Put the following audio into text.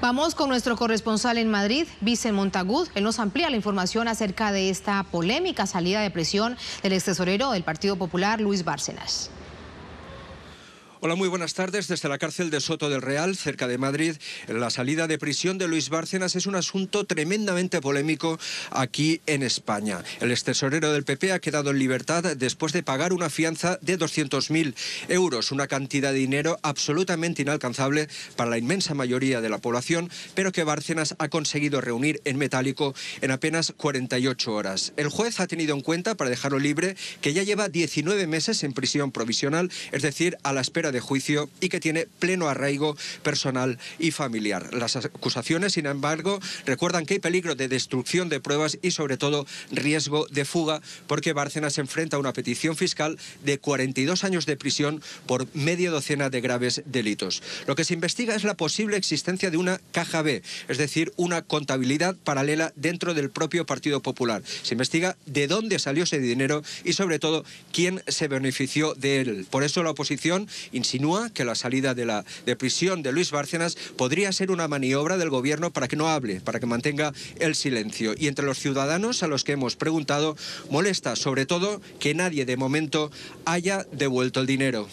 Vamos con nuestro corresponsal en Madrid, Vicente Montagud. Él nos amplía la información acerca de esta polémica salida de presión del tesorero del Partido Popular, Luis Bárcenas. Hola, muy buenas tardes. Desde la cárcel de Soto del Real, cerca de Madrid, la salida de prisión de Luis Bárcenas es un asunto tremendamente polémico aquí en España. El ex del PP ha quedado en libertad después de pagar una fianza de 200.000 euros, una cantidad de dinero absolutamente inalcanzable para la inmensa mayoría de la población, pero que Bárcenas ha conseguido reunir en metálico en apenas 48 horas. El juez ha tenido en cuenta, para dejarlo libre, que ya lleva 19 meses en prisión provisional, es decir, a la espera de juicio y que tiene pleno arraigo personal y familiar. Las acusaciones, sin embargo, recuerdan que hay peligro de destrucción de pruebas y sobre todo riesgo de fuga porque Bárcenas se enfrenta a una petición fiscal de 42 años de prisión por media docena de graves delitos. Lo que se investiga es la posible existencia de una caja B, es decir, una contabilidad paralela dentro del propio Partido Popular. Se investiga de dónde salió ese dinero y sobre todo quién se benefició de él. Por eso la oposición insinúa que la salida de, la, de prisión de Luis Bárcenas podría ser una maniobra del gobierno para que no hable, para que mantenga el silencio. Y entre los ciudadanos a los que hemos preguntado, molesta sobre todo que nadie de momento haya devuelto el dinero.